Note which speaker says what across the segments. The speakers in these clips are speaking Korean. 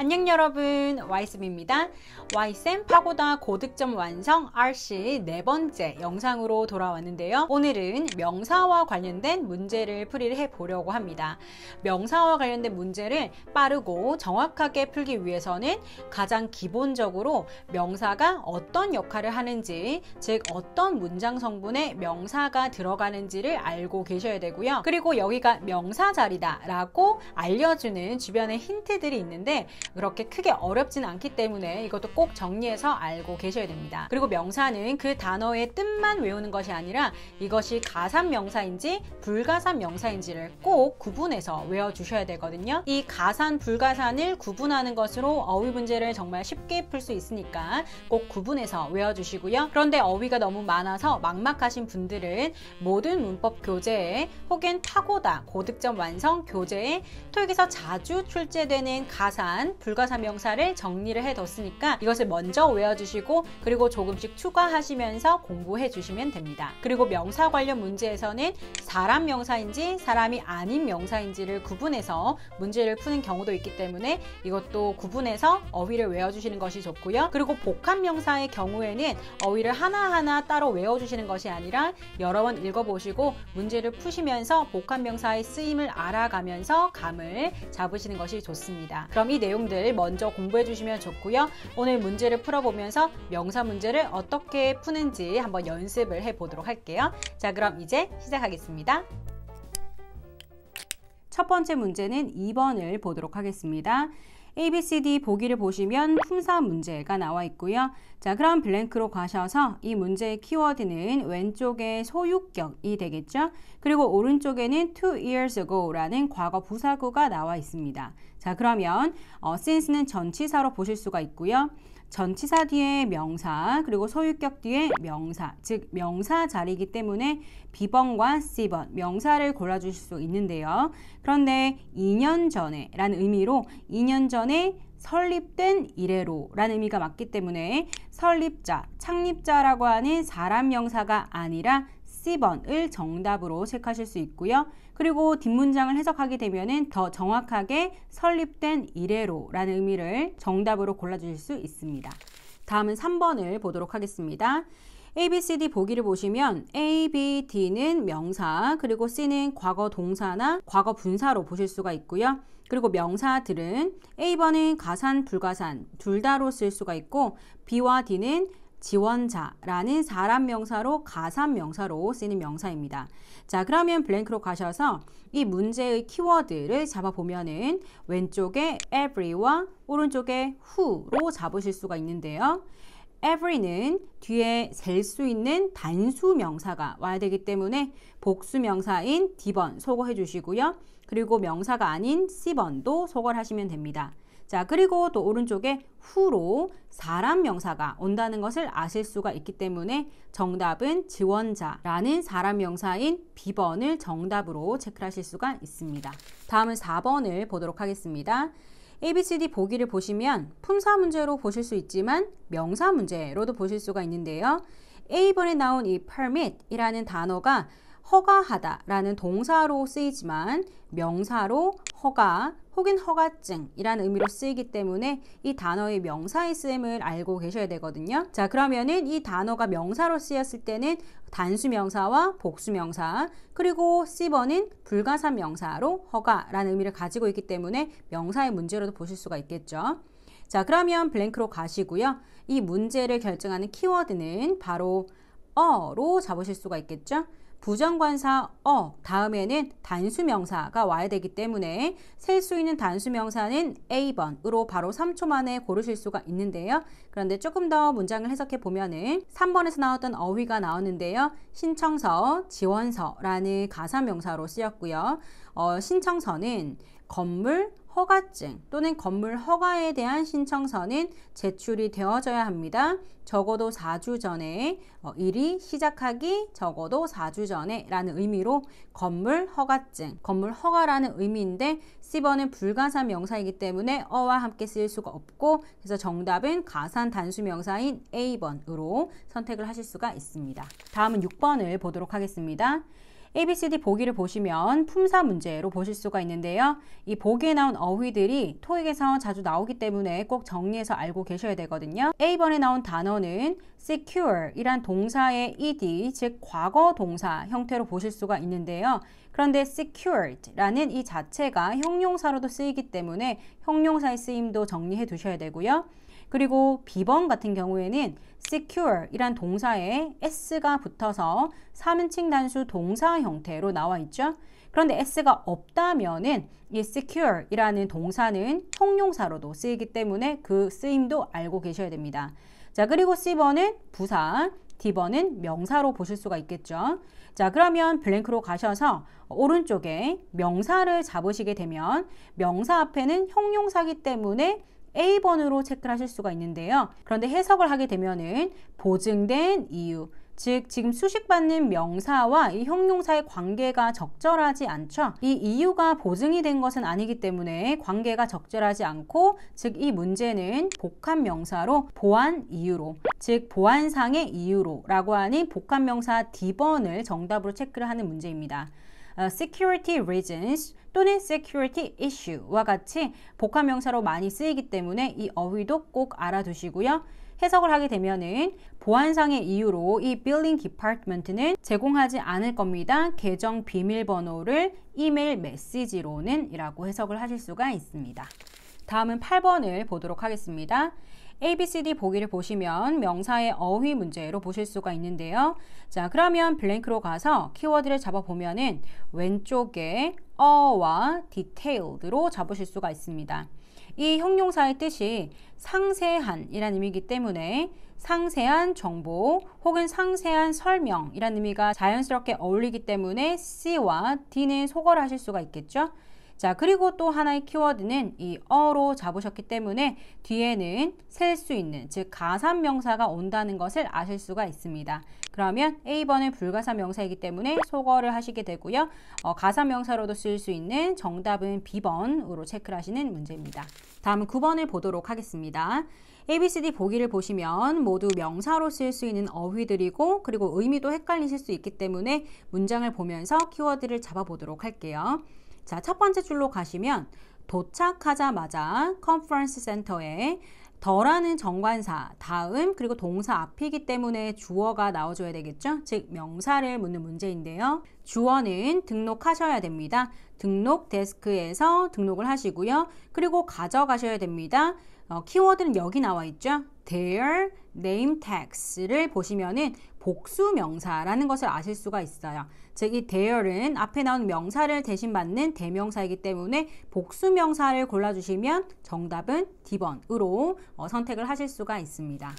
Speaker 1: 안녕 여러분 와이쌤입니다. 와이쌤 파고다 고득점 완성 RC 네 번째 영상으로 돌아왔는데요. 오늘은 명사와 관련된 문제를 풀이 해보려고 합니다. 명사와 관련된 문제를 빠르고 정확하게 풀기 위해서는 가장 기본적으로 명사가 어떤 역할을 하는지 즉 어떤 문장 성분에 명사가 들어가는지를 알고 계셔야 되고요. 그리고 여기가 명사 자리다 라고 알려주는 주변의 힌트들이 있는데 그렇게 크게 어렵진 않기 때문에 이것도 꼭 정리해서 알고 계셔야 됩니다. 그리고 명사는 그 단어의 뜻만 외우는 것이 아니라 이것이 가산 명사인지 불가산 명사인지를 꼭 구분해서 외워주셔야 되거든요. 이 가산 불가산을 구분하는 것으로 어휘 문제를 정말 쉽게 풀 수 있으니까 꼭 구분해서 외워주시고요. 그런데 어휘가 너무 많아서 막막하신 분들은 모든 문법 교재에 혹은 타고다 고득점 완성 교재에 토익에서 자주 출제되는 가산 불가사명사를 정리를 해뒀으니까 이것을 먼저 외워주시고 그리고 조금씩 추가하시면서 공부해 주시면 됩니다. 그리고 명사 관련 문제에서는 사람 명사인지 사람이 아닌 명사인지를 구분해서 문제를 푸는 경우도 있기 때문에 이것도 구분해서 어휘를 외워주시는 것이 좋고요. 그리고 복합 명사의 경우에는 어휘를 하나하나 따로 외워주시는 것이 아니라 여러 번 읽어보시고 문제를 푸시면서 복합 명사의 쓰임을 알아가면서 감을 잡으시는 것이 좋습니다. 그럼 이 내용 부분들 먼저 공부해 주시면 좋고요. 오늘 문제를 풀어보면서 명사 문제를 어떻게 푸는지 한번 연습을 해보도록 할게요. 자 그럼 이제 시작하겠습니다. 첫 번째 문제는 2번을 보도록 하겠습니다. A, B, C, D 보기를 보시면 품사 문제가 나와 있고요. 자, 그럼 블랭크로 가셔서 이 문제의 키워드는 왼쪽에 소유격이 되겠죠. 그리고 오른쪽에는 two years ago라는 과거 부사구가 나와 있습니다. 자, 그러면 어, since는 전치사로 보실 수가 있고요. 전치사 뒤에 명사 그리고 소유격 뒤에 명사 즉 명사 자리이기 때문에 비번과 C번 명사를 골라주실 수 있는데요. 그런데 2년 전에 라는 의미로 2년 전에 설립된 이래로 라는 의미가 맞기 때문에 설립자, 창립자라고 하는 사람 명사가 아니라 C번을 정답으로 체크하실 수 있고요. 그리고 뒷문장을 해석하게 되면 더 정확하게 설립된 이래로라는 의미를 정답으로 골라주실 수 있습니다. 다음은 3번을 보도록 하겠습니다. A, B, C, D 보기를 보시면 A, B, D는 명사, 그리고 C는 과거 동사나 과거 분사로 보실 수가 있고요. 그리고 명사들은 A번은 가산, 불가산 둘 다로 쓸 수가 있고 B와 D는 지원자라는 사람 명사로 가산 명사로 쓰이는 명사입니다. 자, 그러면 블랭크로 가셔서 이 문제의 키워드를 잡아보면은 왼쪽에 every와 오른쪽에 who로 잡으실 수가 있는데요. every는 뒤에 셀 수 있는 단수 명사가 와야 되기 때문에 복수 명사인 D번 소거해 주시고요. 그리고 명사가 아닌 C번도 소거 하시면 됩니다. 자, 그리고 또 오른쪽에 후로 사람 명사가 온다는 것을 아실 수가 있기 때문에 정답은 지원자라는 사람 명사인 비번을 정답으로 체크하실 수가 있습니다. 다음은 4번을 보도록 하겠습니다. ABCD 보기를 보시면 품사 문제로 보실 수 있지만 명사 문제로도 보실 수가 있는데요. A번에 나온 이 permit이라는 단어가 허가하다라는 동사로 쓰이지만 명사로 허가 혹은 허가증이라는 의미로 쓰이기 때문에 이 단어의 명사의 쓰임을 알고 계셔야 되거든요. 자, 그러면은 이 단어가 명사로 쓰였을 때는 단수명사와 복수명사 그리고 C번은 불가산 명사로 허가라는 의미를 가지고 있기 때문에 명사의 문제로도 보실 수가 있겠죠. 자, 그러면 블랭크로 가시고요. 이 문제를 결정하는 키워드는 바로 어로 잡으실 수가 있겠죠. 부정관사 어 다음에는 단수명사가 와야 되기 때문에 셀 수 있는 단수명사는 A번으로 바로 3초 만에 고르실 수가 있는데요. 그런데 조금 더 문장을 해석해 보면은 3번에서 나왔던 어휘가 나오는데요. 신청서, 지원서라는 가사명사로 쓰였고요. 어, 신청서는 건물, 허가증 또는 건물 허가에 대한 신청서는 제출이 되어져야 합니다. 적어도 4주 전에 어, 일이 시작하기 적어도 4주 전에 라는 의미로 건물 허가증, 건물 허가라는 의미인데 C번은 불가산 명사이기 때문에 어와 함께 쓸 수가 없고 그래서 정답은 가산 단수 명사인 A번으로 선택을 하실 수가 있습니다. 다음은 6번을 보도록 하겠습니다. ABCD 보기를 보시면 품사 문제로 보실 수가 있는데요. 이 보기에 나온 어휘들이 토익에서 자주 나오기 때문에 꼭 정리해서 알고 계셔야 되거든요. A번에 나온 단어는 secure 이란 동사의 ed 즉 과거 동사 형태로 보실 수가 있는데요. 그런데 secured라는 이 자체가 형용사로도 쓰이기 때문에 형용사의 쓰임도 정리해 두셔야 되고요. 그리고 비번 같은 경우에는 secure 이란 동사에 s가 붙어서 3인칭 단수 동사 형태로 나와 있죠. 그런데 s가 없다면은 이 secure 이라는 동사는 형용사로도 쓰이기 때문에 그 쓰임도 알고 계셔야 됩니다. 자, 그리고 C번은 부사, D번은 명사로 보실 수가 있겠죠. 자, 그러면 블랭크로 가셔서 오른쪽에 명사를 잡으시게 되면 명사 앞에는 형용사기 때문에 A번으로 체크를 하실 수가 있는데요. 그런데 해석을 하게 되면은 보증된 이유, 즉 지금 수식받는 명사와 이 형용사의 관계가 적절하지 않죠. 이 이유가 보증이 된 것은 아니기 때문에 관계가 적절하지 않고 즉 이 문제는 복합 명사로 보안 이유로 즉보안상의 이유로 라고 하는 복합 명사 D번을 정답으로 체크를 하는 문제입니다. 어, security reasons 또는 security issue와 같이 복합 명사로 많이 쓰이기 때문에 이 어휘도 꼭 알아두시고요. 해석을 하게 되면은 보안상의 이유로 이 billing d e p a r t m e n t 는 제공하지 않을 겁니다. 계정 비밀번호를 이메일 메시지로는 이라고 해석을 하실 수가 있습니다. 다음은 8번을 보도록 하겠습니다. ABCD 보기를 보시면 명사의 어휘 문제로 보실 수가 있는데요. 자, 그러면 블랭크로 가서 키워드를 잡아보면은 왼쪽에 어와 d e t a 로 잡으실 수가 있습니다. 이 형용사의 뜻이 상세한이라는 의미이기 때문에 상세한 정보 혹은 상세한 설명이라는 의미가 자연스럽게 어울리기 때문에 C와 D는 소거를 하실 수가 있겠죠. 자, 그리고 또 하나의 키워드는 이 어로 잡으셨기 때문에 뒤에는 셀 수 있는, 즉 가산 명사가 온다는 것을 아실 수가 있습니다. 그러면 A번은 불가산 명사이기 때문에 소거를 하시게 되고요. 어, 가산 명사로도 쓸 수 있는 정답은 B번으로 체크를 하시는 문제입니다. 다음 9번을 보도록 하겠습니다. ABCD 보기를 보시면 모두 명사로 쓸 수 있는 어휘들이고 그리고 의미도 헷갈리실 수 있기 때문에 문장을 보면서 키워드를 잡아보도록 할게요. 자, 첫 번째 줄로 가시면 도착하자마자 컨퍼런스 센터에 더라는 정관사, 다음 그리고 동사 앞이기 때문에 주어가 나와줘야 되겠죠? 즉 명사를 묻는 문제인데요. 주어는 등록하셔야 됩니다. 등록 데스크에서 등록을 하시고요. 그리고 가져가셔야 됩니다. 어, 키워드는 여기 나와 있죠? their name tags를 보시면은 복수 명사라는 것을 아실 수가 있어요. 즉 이 their은 앞에 나온 명사를 대신 받는 대명사이기 때문에 복수 명사를 골라주시면 정답은 D번으로 어, 선택을 하실 수가 있습니다.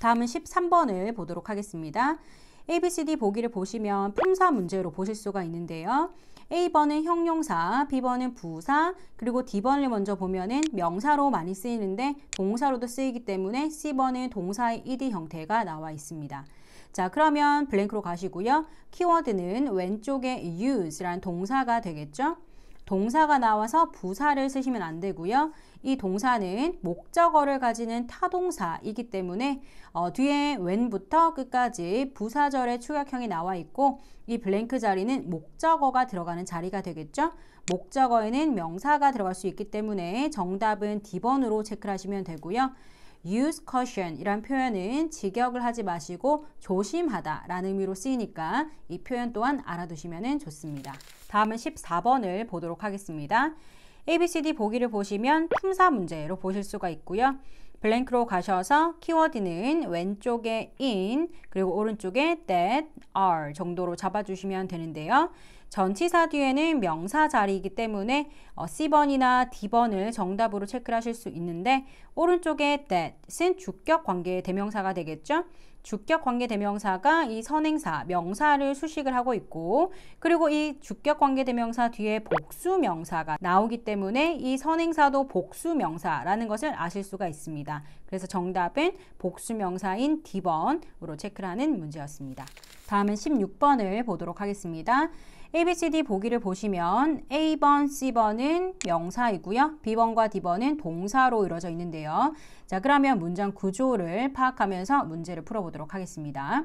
Speaker 1: 다음은 13번을 보도록 하겠습니다. ABCD 보기를 보시면 품사 문제로 보실 수가 있는데요. A번은 형용사, B번은 부사, 그리고 D번을 먼저 보면은 명사로 많이 쓰이는데 동사로도 쓰이기 때문에 C번은 동사의 ED 형태가 나와 있습니다. 자 그러면 블랭크로 가시고요. 키워드는 왼쪽에 use라는 동사가 되겠죠. 동사가 나와서 부사를 쓰시면 안 되고요. 이 동사는 목적어를 가지는 타동사이기 때문에 어, 뒤에 when부터 끝까지 부사절의 축약형이 나와 있고 이 블랭크 자리는 목적어가 들어가는 자리가 되겠죠. 목적어에는 명사가 들어갈 수 있기 때문에 정답은 D번으로 체크 하시면 되고요. use caution 이란 표현은 직역을 하지 마시고 조심하다 라는 의미로 쓰이니까 이 표현 또한 알아두시면 좋습니다. 다음은 14번을 보도록 하겠습니다. ABCD 보기를 보시면 품사 문제로 보실 수가 있고요. 블랭크로 가셔서 키워드는 왼쪽에 in 그리고 오른쪽에 that, are 정도로 잡아주시면 되는데요. 전치사 뒤에는 명사 자리이기 때문에 어, C번이나 D번을 정답으로 체크하실 수 있는데 오른쪽에 that은 주격 관계의 대명사가 되겠죠. 주격 관계 대명사가 이 선행사, 명사를 수식을 하고 있고 그리고 이 주격 관계 대명사 뒤에 복수 명사가 나오기 때문에 이 선행사도 복수 명사라는 것을 아실 수가 있습니다. 그래서 정답은 복수 명사인 D번으로 체크를 하는 문제였습니다. 다음은 16번을 보도록 하겠습니다. ABCD 보기를 보시면 A번, C번은 명사이고요. B번과 D번은 동사로 이루어져 있는데요. 자, 그러면 문장 구조를 파악하면서 문제를 풀어보도록 하겠습니다.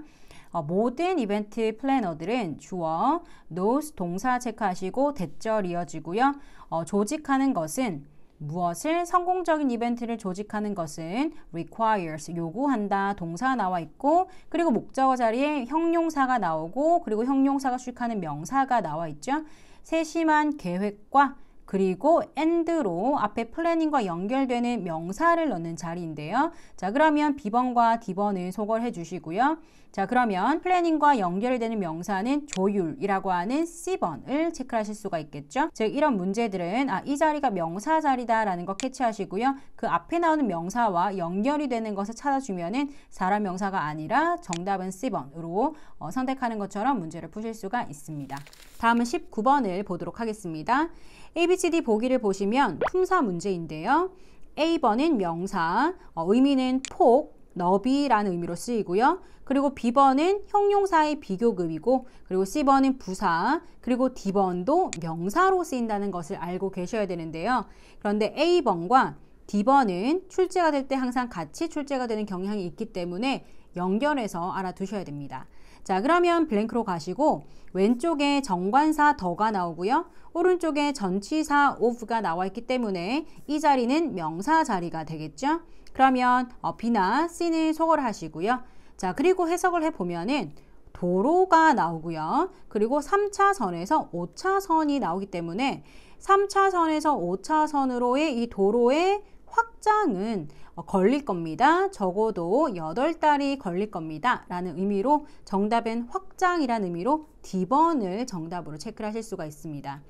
Speaker 1: 어, 모든 이벤트 플래너들은 주어, t h o s 동사 체크하시고 대절 이어지고요. 어, 조직하는 것은 무엇을 성공적인 이벤트를 조직하는 것은 requires 요구한다 동사 나와 있고 그리고 목적어 자리에 형용사가 나오고 그리고 형용사가 수익하는 명사가 나와 있죠. 세심한 계획과 그리고 and로 앞에 플래닝과 연결되는 명사를 넣는 자리인데요. 자, 그러면 비번과디번을 소거해 주시고요. 자, 그러면 플래닝과 연결되는 명사는 조율이라고 하는 C번을 체크하실 수가 있겠죠. 즉, 이런 문제들은 아, 이 자리가 명사 자리다라는 거 캐치하시고요. 그 앞에 나오는 명사와 연결이 되는 것을 찾아주면은 사람 명사가 아니라 정답은 C번으로 어, 선택하는 것처럼 문제를 푸실 수가 있습니다. 다음은 19번을 보도록 하겠습니다. a b ABCD 보기를 보시면 품사 문제인데요. A번은 명사, 어, 의미는 폭, 너비라는 의미로 쓰이고요. 그리고 B번은 형용사의 비교급이고 그리고 C번은 부사 그리고 D번도 명사로 쓰인다는 것을 알고 계셔야 되는데요. 그런데 A번과 D번은 출제가 될 때 항상 같이 출제가 되는 경향이 있기 때문에 연결해서 알아두셔야 됩니다. 자, 그러면 블랭크로 가시고 왼쪽에 정관사 더가 나오고요. 오른쪽에 전치사 of가 나와 있기 때문에 이 자리는 명사 자리가 되겠죠. 그러면 어, B나 C는 소거하시고요. 자, 그리고 해석을 해보면은 도로가 나오고요. 그리고 3차선에서 5차선이 나오기 때문에 3차선에서 5차선으로의 이 도로의 확장은 어, 걸릴 겁니다. 적어도 8달이 걸릴 겁니다. 라는 의미로 정답은 확장이라는 의미로 D번을 정답으로 체크를 하실 수가 있습니다.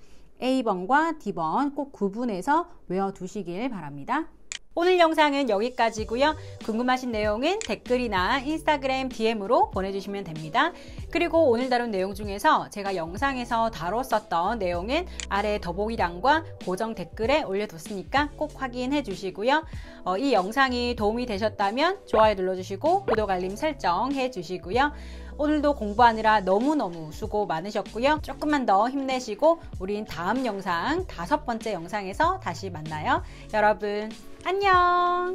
Speaker 1: A번과 D번 꼭 구분해서 외워두시길 바랍니다. 오늘 영상은 여기까지고요. 궁금하신 내용은 댓글이나 인스타그램 DM으로 보내주시면 됩니다. 그리고 오늘 다룬 내용 중에서 제가 영상에서 다뤘었던 내용은 아래 더보기란과 고정 댓글에 올려뒀으니까 꼭 확인해 주시고요. 어, 이 영상이 도움이 되셨다면 좋아요 눌러주시고 구독 알림 설정 해주시고요. 오늘도 공부하느라 너무너무 수고 많으셨고요. 조금만 더 힘내시고 우린 다음 영상 다섯 번째 영상에서 다시 만나요. 여러분 안녕!